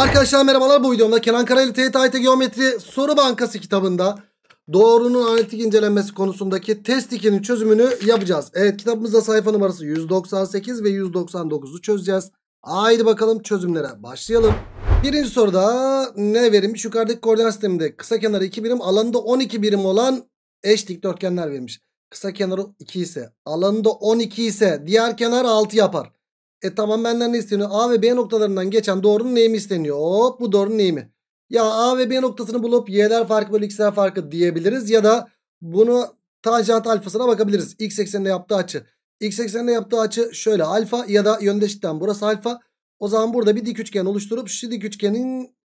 Arkadaşlar merhabalar bu videomda Kenan Karaylı TYT Geometri Soru Bankası kitabında doğrunun analitik incelenmesi konusundaki test 2'nin çözümünü yapacağız. Evet kitabımızda sayfa numarası 198 ve 199'u çözeceğiz. Haydi bakalım çözümlere başlayalım. Birinci soruda ne verilmiş? Yukarıdaki koordinat sisteminde kısa kenarı 2 birim alanında 12 birim olan eş dikdörtgenler verilmiş. Kısa kenarı 2 ise alanında 12 ise diğer kenar 6 yapar. E tamam benden ne isteniyor? A ve B noktalarından geçen doğrunun eğimi isteniyor. Hop bu doğrunun eğimi. Ya A ve B noktasını bulup y'ler farkı bölü x'ler farkı diyebiliriz. Ya da bunu tanjant alfasına bakabiliriz. X ekseninde yaptığı açı. X ekseninde yaptığı açı şöyle alfa ya da yöndeşikten burası alfa. O zaman burada bir dik üçgen oluşturup şu dik üçgenin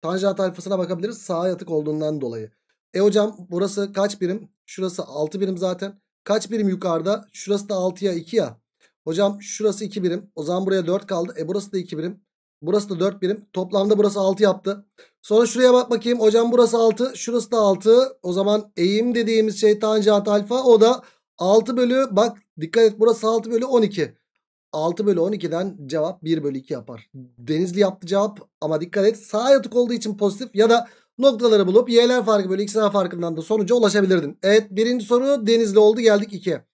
tanjant alfasına bakabiliriz. Sağa yatık olduğundan dolayı. E hocam burası kaç birim? Şurası 6 birim zaten. Kaç birim yukarıda? Şurası da ya 2 ya. Hocam şurası 2 birim. O zaman buraya 4 kaldı. E burası da 2 birim. Burası da 4 birim. Toplamda burası 6 yaptı. Sonra şuraya bak bakayım. Hocam burası 6. Şurası da 6. O zaman eğim dediğimiz şey tanjant alfa. O da 6 bölü bak dikkat et burası 6 bölü 12. 6 bölü 12'den cevap 1 bölü 2 yapar. Denizli yaptı cevap ama dikkat et sağ yatık olduğu için pozitif ya da noktaları bulup y'ler farkı bölü x'ler farkından da sonuca ulaşabilirdin. Evet birinci soru Denizli oldu geldik 2'ye.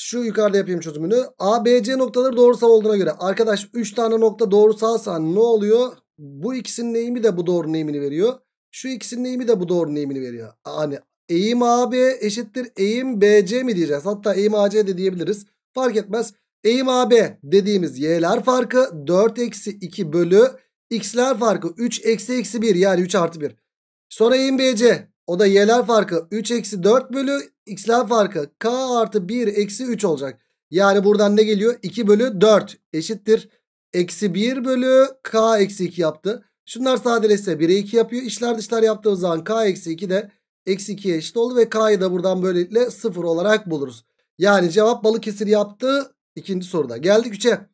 Şu yukarıda yapayım çözümünü. A, B, C noktaları doğrusal olduğuna göre. Arkadaş 3 tane nokta doğrusalsa ne oluyor? Bu ikisinin eğimi de bu doğrunun eğimini veriyor. Şu ikisinin eğimi de bu doğrunun eğimini veriyor. Hani eğim AB eşittir eğim BC mi diyeceğiz? Hatta eğim AC de diyebiliriz. Fark etmez. Eğim AB dediğimiz y'ler farkı 4 eksi 2 bölü x'ler farkı 3 eksi eksi 1 yani 3 artı 1. Sonra eğim BC o da y'ler farkı 3 eksi 4 bölü x'ler farkı k artı 1 eksi 3 olacak. Yani buradan ne geliyor? 2 bölü 4 eşittir. Eksi 1 bölü k eksi 2 yaptı. Şunlar sadeleşse 1'e 2 yapıyor. İşler dışlar yaptığımız zaman k eksi 2 de eksi 2'ye eşit oldu. Ve k'yı da buradan böylelikle 0 olarak buluruz. Yani cevap balık kesir yaptı. ikinci soruda geldik 3'e.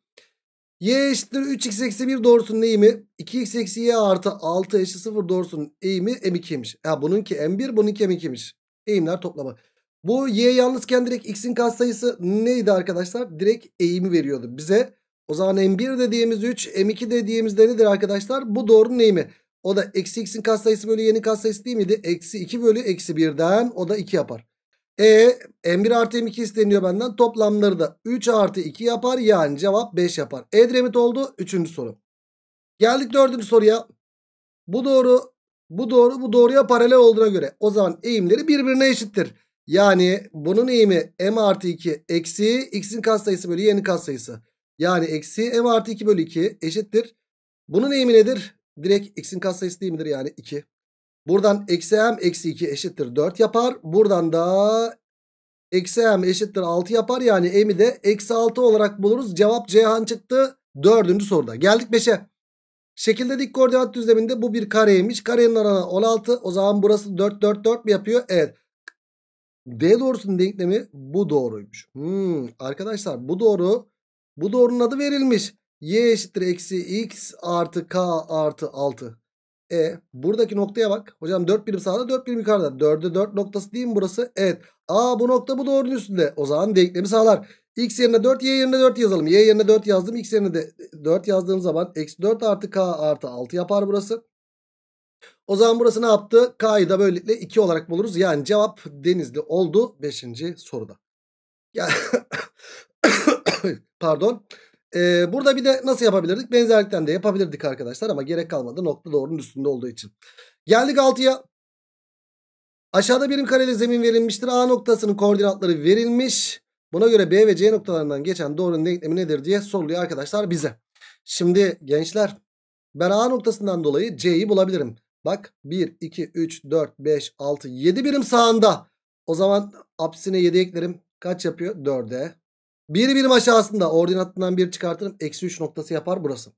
Y eşittir 3x eksi 1 doğrusunun eğimi 2x eksi y artı 6 eşit 0 doğrusunun eğimi m2'ymiş. Ya bununki m1 bununki m2'ymiş. Eğimler toplamı. Bu y yalnızken direkt x'in katsayısı neydi arkadaşlar? Direkt eğimi veriyordu bize. O zaman m1 dediğimiz 3 m2 dediğimiz de nedir arkadaşlar? Bu doğrunun eğimi. O da eksi x'in katsayısı bölü y'nin katsayısı değil miydi? Eksi 2 bölü eksi 1'den o da 2 yapar. E M1 artı M2 isteniyor benden. Toplamları da 3 artı 2 yapar. Yani cevap 5 yapar. Edremit oldu. Üçüncü soru. Geldik dördüncü soruya. Bu doğru, bu doğru, bu doğruya paralel olduğuna göre o zaman eğimleri birbirine eşittir. Yani bunun eğimi m artı 2 eksi x'in katsayısı bölü y'nin katsayısı. Yani eksi m artı 2 bölü 2 eşittir. Bunun eğimi nedir? Direkt x'in katsayısı değil midir? Yani 2. Buradan eksi m eksi 2 eşittir 4 yapar. Buradan da eksi m eşittir 6 yapar. Yani m'i de eksi 6 olarak buluruz. Cevap Cihan çıktı. Dördüncü soruda. Geldik 5'e. Şekilde dik koordinat düzleminde bu bir kareymiş. Karenin alanı 16. O zaman burası 4 4 4 mi yapıyor? Evet. D doğrusunun denklemi bu doğruymuş. Hmm, arkadaşlar bu doğru. Bu doğrunun adı verilmiş. Y eşittir eksi x artı k artı 6. E buradaki noktaya bak. Hocam 4 birim sağda 4 birim yukarıda. 4'e 4 noktası değil mi burası? Evet. A bu nokta bu doğrunun üstünde. O zaman denklemi sağlar. X yerine 4 Y yerine 4 yazalım. Y yerine 4 yazdım. X yerine de 4 yazdığım zaman eksi 4 artı K artı 6 yapar burası. O zaman burası ne yaptı? K'yı da böylelikle 2 olarak buluruz. Yani cevap denizli oldu 5. soruda. Yani Pardon. Ee, burada bir de nasıl yapabilirdik? Benzerlikten de yapabilirdik arkadaşlar ama gerek kalmadı. Nokta doğrunun üstünde olduğu için. Geldik 6'ya. Aşağıda birim kareli zemin verilmiştir. A noktasının koordinatları verilmiş. Buna göre B ve C noktalarından geçen doğrunun denklemi nedir diye soruluyor arkadaşlar bize. Şimdi gençler ben A noktasından dolayı C'yi bulabilirim. Bak 1, 2, 3, 4, 5, 6, 7 birim sağında. O zaman apsine 7 eklerim. Kaç yapıyor? 4'e. Bir birim aşağısında ordinatından bir çıkartırım. Eksi 3 noktası yapar burası.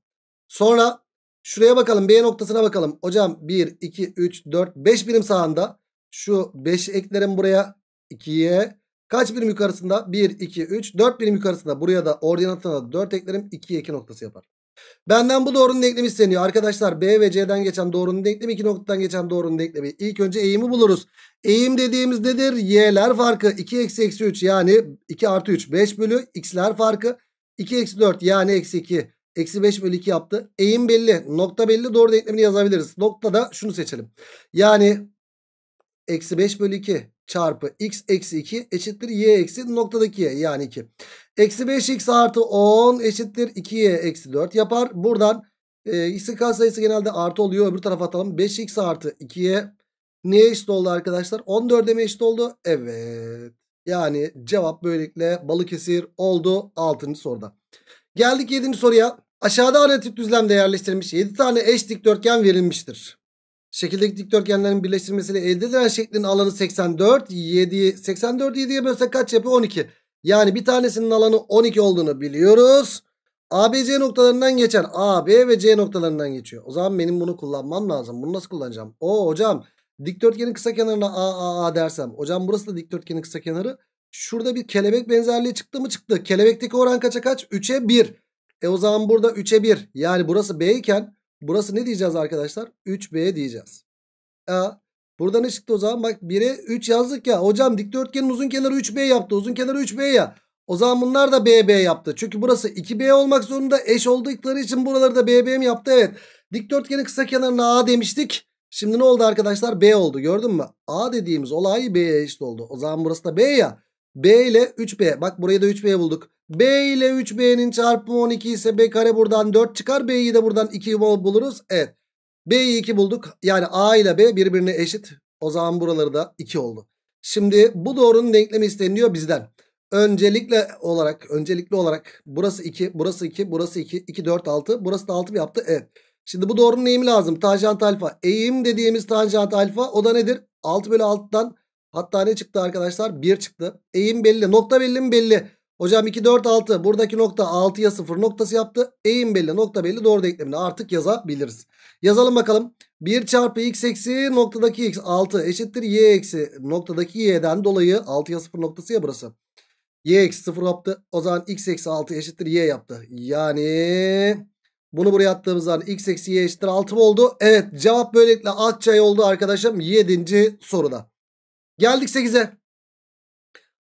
Sonra şuraya bakalım. B noktasına bakalım. Hocam 1, 2, 3, 4, 5 birim sağında. Şu 5 eklerim buraya. 2'ye. Kaç birim yukarısında? 1, 2, 3, 4 birim yukarısında. Buraya da ordinatına da 4 eklerim. 2'ye 2 noktası yapar. Benden bu doğrunun denklemi isteniyor. Arkadaşlar B ve C'den geçen doğrunun denklemi iki noktadan geçen doğrunun denklemi. İlk önce eğimi buluruz. Eğim dediğimiz nedir? Y'ler farkı 2 eksi eksi 3 yani 2 artı 3 5 bölü x'ler farkı 2 eksi 4 yani eksi 2 eksi 5 bölü 2 yaptı. Eğim belli nokta belli doğru denklemini yazabiliriz. Nokta da şunu seçelim. Yani eksi 5 bölü 2 çarpı x eksi 2 eşittir y eksi noktadaki y yani 2. Eksi 5x artı 10 eşittir 2y eksi 4 yapar. Buradan e, x'in katsayısı genelde artı oluyor. Öbür tarafa atalım. 5x artı 2y neye eşit oldu arkadaşlar? 14'e mi eşit oldu? Evet. Yani cevap böylelikle Balıkesir oldu 6. soruda. Geldik 7. soruya. Aşağıda analitik düzlemde yerleştirilmiş 7 tane eş dikdörtgen verilmiştir. Şekildeki dikdörtgenlerin birleştirmesiyle elde edilen şeklin alanı 84. 7, 84 7'ye bölse kaç yapıyor? 12. Yani bir tanesinin alanı 12 olduğunu biliyoruz. ABC noktalarından geçen AB ve C noktalarından geçiyor. O zaman benim bunu kullanmam lazım. Bunu nasıl kullanacağım? O hocam dikdörtgenin kısa kenarına AAA dersem. Hocam burası da dikdörtgenin kısa kenarı. Şurada bir kelebek benzerliği çıktı mı çıktı. Kelebekteki oran kaça kaç? 3'e 1. E o zaman burada 3'e 1. Yani burası B iken Burası ne diyeceğiz arkadaşlar? 3B diyeceğiz. A. Burada ne çıktı o zaman? Bak 1'e 3 yazdık ya. Hocam dikdörtgenin uzun kenarı 3B yaptı. Uzun kenarı 3B ya. O zaman bunlar da BB yaptı. Çünkü burası 2B olmak zorunda. Eş oldukları için buraları da BB mi yaptı? Evet. Dikdörtgenin kısa kenarına A demiştik. Şimdi ne oldu arkadaşlar? B oldu. Gördün mü? A dediğimiz olay B'ye eşit oldu. O zaman burası da B ya. B ile 3B. Bak burayı da 3B bulduk. B ile 3B'nin çarpımı 12 ise B kare buradan 4 çıkar. B'yi de buradan 2 buluruz. Evet. B'yi 2 bulduk. Yani A ile B birbirine eşit. O zaman buraları da 2 oldu. Şimdi bu doğrunun denklemi isteniliyor bizden. Öncelikle olarak, öncelikli olarak burası 2, burası 2, burası 2, 2, 4, 6. Burası da 6 bir yaptı. Evet. Şimdi bu doğrunun eğimi lazım. Tanjant alfa. Eğim dediğimiz tanjant alfa o da nedir? 6 bölü 6'dan hatta ne çıktı arkadaşlar? 1 çıktı. Eğim belli. Nokta belli mi? Belli. Hocam 2 4 6 buradaki nokta 6'ya 0 noktası yaptı. Eğim belli nokta belli doğru denklemini artık yazabiliriz. Yazalım bakalım. 1 çarpı x eksi noktadaki x 6 eşittir y eksi noktadaki y'den dolayı 6'ya 0 noktası ya burası. y eksi 0 yaptı. O zaman x eksi 6 eşittir y yaptı. Yani bunu buraya attığımız zaman x eksi y eşittir 6 mı oldu? Evet cevap böylelikle Akçay oldu arkadaşım 7. soruda. Geldik 8'e.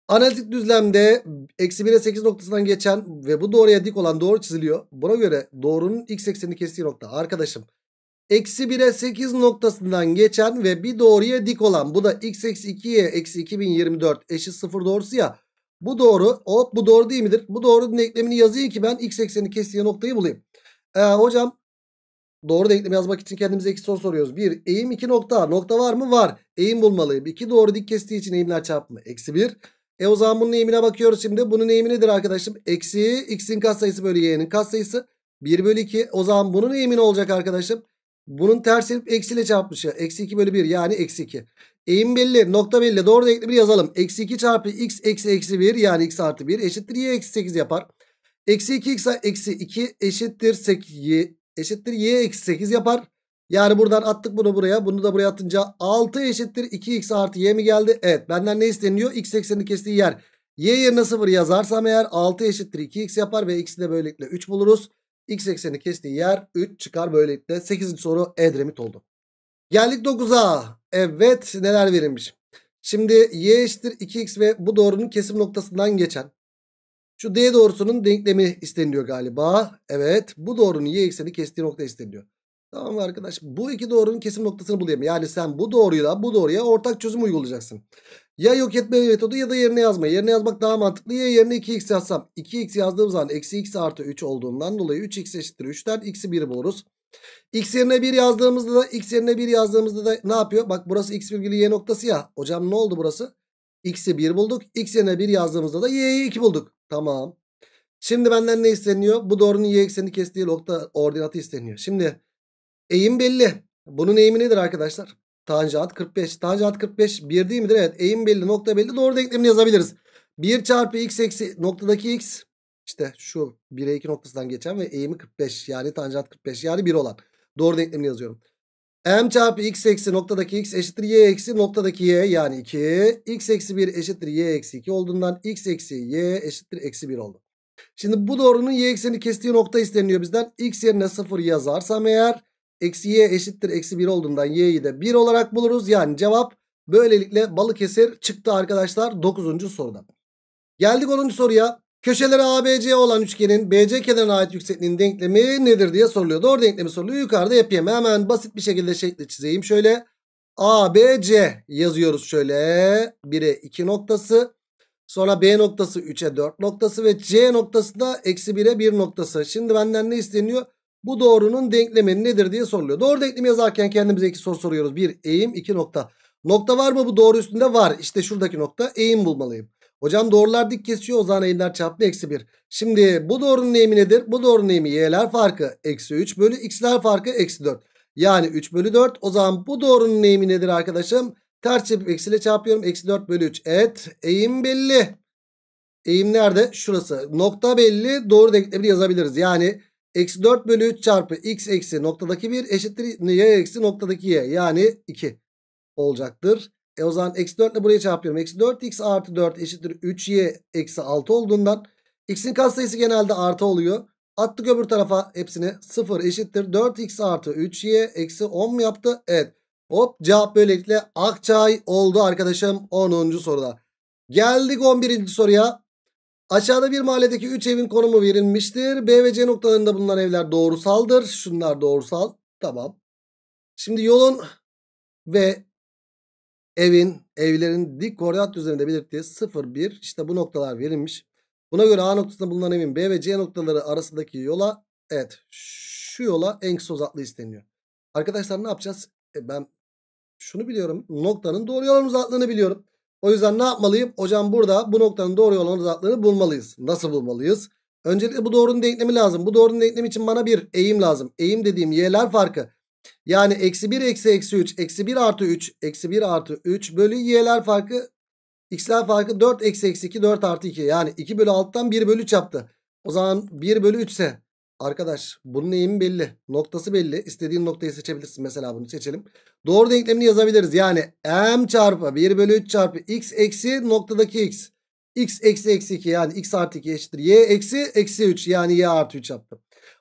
Analitik düzlemde eksi 1'e 8 noktasından geçen ve bu doğruya dik olan doğru çiziliyor. Buna göre doğrunun x eksenini kestiği nokta. Arkadaşım eksi 1'e 8 noktasından geçen ve bir doğruya dik olan bu da x eksi 2'ye eksi 2024 eşit 0 doğrusu ya. Bu doğru hop bu doğru değil midir? Bu doğru denklemini yazayım ki ben x ekseni kestiği noktayı bulayım. Ee, hocam doğru denklemi yazmak için kendimize iki soru soruyoruz. Bir Eğim iki nokta. Nokta var mı? Var. Eğim bulmalıyım. İki doğru dik kestiği için eğimler çarpımı. Eksi 1. E o zaman bunun eğimine bakıyoruz şimdi. Bunun eğimi nedir arkadaşım? Eksi x'in katsayısı bölü y'nin katsayısı 1 bölü 2. O zaman bunun eğimi ne olacak arkadaşım? Bunun ters edip çarpmış ya Eksi 2 bölü 1 yani eksi 2. Eğim belli nokta belli doğru bir yazalım. Eksi 2 çarpı x eksi eksi 1 yani x artı 1 eşittir y eksi 8 yapar. Eksi 2 x eksi 2 eşittir 8, y, eşittir y eksi 8 yapar. Yani buradan attık bunu buraya. Bunu da buraya atınca 6 eşittir 2x artı y mi geldi? Evet. Benden ne isteniyor? x eksenini kestiği yer. y yerine 0 yazarsam eğer 6 eşittir 2x yapar ve x'i de böylelikle 3 buluruz. x ekseni kestiği yer 3 çıkar. Böylelikle 8. soru Edremit oldu. Geldik 9'a. Evet neler verilmiş. Şimdi y eşittir 2x ve bu doğrunun kesim noktasından geçen şu d doğrusunun denklemi isteniliyor galiba. Evet bu doğrunun y ekseni kestiği nokta isteniliyor. Tamam arkadaş bu iki doğrunun kesim noktasını bulayım. Yani sen bu doğruyla bu doğruya ortak çözüm uygulayacaksın. Ya yok etme metodu ya da yerine yazma. Yerine yazmak daha mantıklı. Ya yerine 2x yazsam. 2x yazdığım zaman eksi x artı 3 olduğundan dolayı 3x eşittir 3'ten x'i 1 buluruz. X yerine 1 yazdığımızda da x yerine 1 yazdığımızda da ne yapıyor? Bak burası x virgülü y noktası ya. Hocam ne oldu burası? X'i 1 bulduk. X yerine 1 yazdığımızda da y'yi 2 bulduk. Tamam. Şimdi benden ne isteniyor? Bu doğrunun y eksenini kestiği nokta ordinatı isteniyor. Şimdi Eğim belli. Bunun eğimi nedir arkadaşlar? Tanjant 45. Tanjant 45 1 değil midir? Evet. Eğim belli. Nokta belli. Doğru denklemini yazabiliriz. 1 çarpı x eksi noktadaki x işte şu 1'e 2 noktasından geçen ve eğimi 45 yani tanjant 45 yani 1 olan. Doğru denklemini yazıyorum. m çarpı x eksi noktadaki x eşittir y eksi noktadaki y yani 2. x eksi 1 eşittir y eksi 2 olduğundan x eksi y eşittir eksi 1 oldu. Şimdi bu doğrunun y ekseni kestiği nokta isteniliyor bizden. x yerine 0 yazarsam eğer eksi y eşittir eksi 1 olduğundan y'yi de 1 olarak buluruz. Yani cevap böylelikle Balıkesir çıktı arkadaşlar 9. soruda. Geldik 10. soruya. Köşeleri ABC olan üçgenin BC kenarına ait yüksekliğin denklemi nedir diye soruluyor. Doğru denklemi soruluyor. Yukarıda yapayım. Hemen basit bir şekilde şekli çizeyim. Şöyle ABC yazıyoruz şöyle. 1'e 2 noktası. Sonra B noktası 3'e 4 noktası ve C noktasında eksi 1'e 1 noktası. Şimdi benden ne isteniyor? Bu doğrunun denklemi nedir diye soruluyor. Doğru denklemi yazarken kendimize iki soru soruyoruz. Bir eğim iki nokta. Nokta var mı bu doğru üstünde? Var. İşte şuradaki nokta eğim bulmalıyım. Hocam doğrular dik kesiyor. O zaman eğimler çarpımı eksi bir. Şimdi bu doğrunun eğimi nedir? Bu doğrunun eğimi y'ler farkı eksi üç bölü x'ler farkı eksi dört. Yani 3 bölü 4. O zaman bu doğrunun eğimi nedir arkadaşım? Ters çepip eksiyle çarpıyorum. Eksi 4 bölü 3. Evet eğim belli. Eğim nerede? Şurası. Nokta belli. Doğru denklemini yazabiliriz. Yani Eksi 4 bölü 3 çarpı x eksi noktadaki 1 eşittir y eksi noktadaki y. Yani 2 olacaktır. E o zaman eksi 4 ile buraya çarpıyorum. Eksi 4x artı 4 eşittir 3y eksi 6 olduğundan x'in katsayısı genelde artı oluyor. Attık öbür tarafa hepsini 0 eşittir 4x artı 3y eksi 10 mu yaptı? Evet. Hop cevap böylelikle Akçay oldu arkadaşım 10. soruda. Geldik 11. soruya. Aşağıda bir mahalledeki 3 evin konumu verilmiştir. B ve C noktalarında bulunan evler doğrusaldır. Şunlar doğrusal. Tamam. Şimdi yolun ve evin, evlerin dik koordinat düzeninde belirttiği 0, 1 İşte bu noktalar verilmiş. Buna göre A noktasında bulunan evin B ve C noktaları arasındaki yola evet şu yola en kısa uzaklığı isteniyor. Arkadaşlar ne yapacağız? E ben şunu biliyorum. Noktanın doğru yolun uzaklığını biliyorum. O yüzden ne yapmalıyım? Hocam burada bu noktanın doğru olan uzaklarını bulmalıyız. Nasıl bulmalıyız? Öncelikle bu doğrunun denklemi lazım. Bu doğrunun denklemi için bana bir eğim lazım. Eğim dediğim y'ler farkı. Yani eksi 1 eksi eksi 3 eksi 1 artı 3 eksi 1 artı 3 bölü y'ler farkı x'ler farkı 4 eksi eksi 2 4 artı 2 yani 2 bölü 6'dan 1 bölü 3 yaptı. O zaman 1 bölü 3 ise Arkadaş bunun eğimi belli. Noktası belli. İstediğin noktayı seçebilirsin. Mesela bunu seçelim. Doğru denklemini yazabiliriz. Yani m çarpı 1 bölü 3 çarpı x eksi noktadaki x. x eksi eksi 2 yani x artı 2 eşittir. y eksi eksi 3 yani y artı 3 yaptım.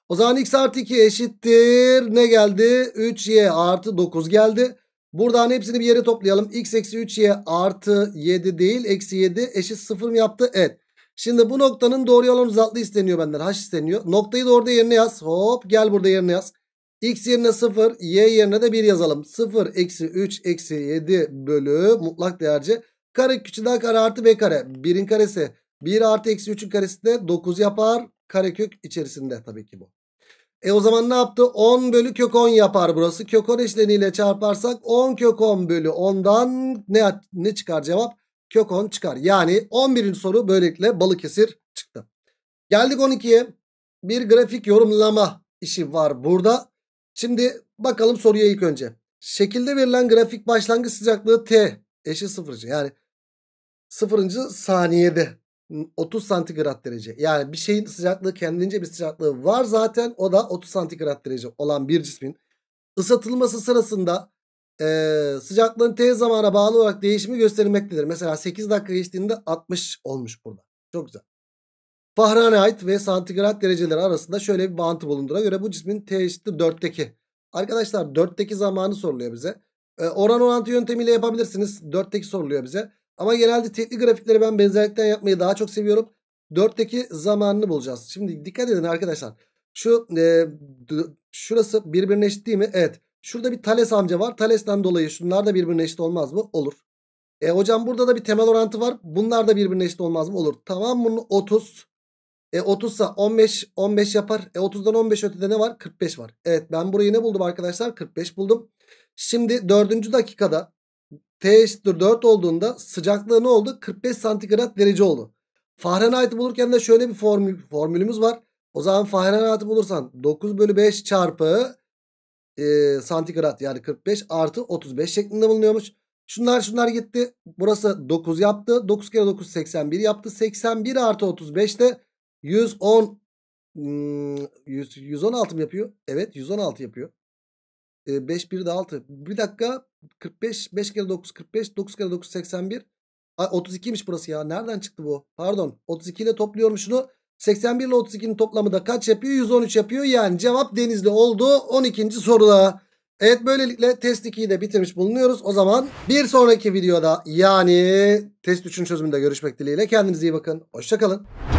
O zaman x artı 2 eşittir. Ne geldi? 3y artı 9 geldi. Buradan hepsini bir yere toplayalım. x eksi 3y artı 7 değil eksi 7 eşit 0 mı yaptı? Evet. Şimdi bu noktanın doğru yalan uzaklığı isteniyor benden. H isteniyor. Noktayı da orada yerine yaz. Hop gel burada yerine yaz. X yerine 0. Y yerine de 1 yazalım. 0 eksi 3 eksi 7 bölü mutlak değerci. Kare küçü kare artı B kare. 1'in karesi 1 artı eksi 3'ün karesi de 9 yapar. Karekök içerisinde tabii ki bu. E o zaman ne yaptı? 10 bölü kök 10 yapar burası. Kök 10 işleniyle çarparsak 10 kök 10 bölü 10'dan ne, ne çıkar cevap? kök 10 çıkar. Yani 11. soru böylelikle Balıkesir çıktı. Geldik 12'ye. Bir grafik yorumlama işi var burada. Şimdi bakalım soruya ilk önce. Şekilde verilen grafik başlangıç sıcaklığı T eşi 0. Yani 0. saniyede 30 santigrat derece. Yani bir şeyin sıcaklığı kendince bir sıcaklığı var zaten. O da 30 santigrat derece olan bir cismin ısıtılması sırasında e, sıcaklığın t zamana bağlı olarak değişimi gösterilmektedir. Mesela 8 dakika geçtiğinde 60 olmuş burada. Çok güzel. Fahrenheit ve santigrat dereceleri arasında şöyle bir bağıntı bulunduğuna göre bu cismin T eşittir 4'teki. Arkadaşlar 4'teki zamanı soruluyor bize. E, oran orantı yöntemiyle yapabilirsiniz. 4'teki soruluyor bize. Ama genelde tekli grafikleri ben benzerlikten yapmayı daha çok seviyorum. 4'teki zamanını bulacağız. Şimdi dikkat edin arkadaşlar. Şu e, şurası birbirine eşit değil mi? Evet. Şurada bir Thales amca var. Thales'ten dolayı şunlar da birbirine eşit olmaz mı? Olur. E hocam burada da bir temel orantı var. Bunlar da birbirine eşit olmaz mı? Olur. Tamam bunu 30. E 30 sa 15 15 yapar. E 30'dan 15 ötede ne var? 45 var. Evet ben burayı ne buldum arkadaşlar? 45 buldum. Şimdi 4. dakikada T eşittir 4 olduğunda sıcaklığı ne oldu? 45 santigrat derece oldu. Fahrenheit'i bulurken de şöyle bir formül, formülümüz var. O zaman Fahrenheit'i bulursan 9 bölü 5 çarpı e, santigrat yani 45 artı 35 şeklinde bulunuyormuş. Şunlar şunlar gitti. Burası 9 yaptı. 9 kere 9 81 yaptı. 81 artı 35 de 110 100, 116 mı yapıyor? Evet 116 yapıyor. E, 5 1 de 6. Bir dakika 45 5 kere 9 45 9 kere 9 81 Ay, 32'ymiş burası ya. Nereden çıktı bu? Pardon. 32 ile topluyorum şunu. 81 ile 32'nin toplamı da kaç yapıyor? 113 yapıyor. Yani cevap Denizli oldu 12. soruda. Evet böylelikle test 2'yi de bitirmiş bulunuyoruz. O zaman bir sonraki videoda yani test 3'ün çözümünde görüşmek dileğiyle. Kendinize iyi bakın. Hoşçakalın.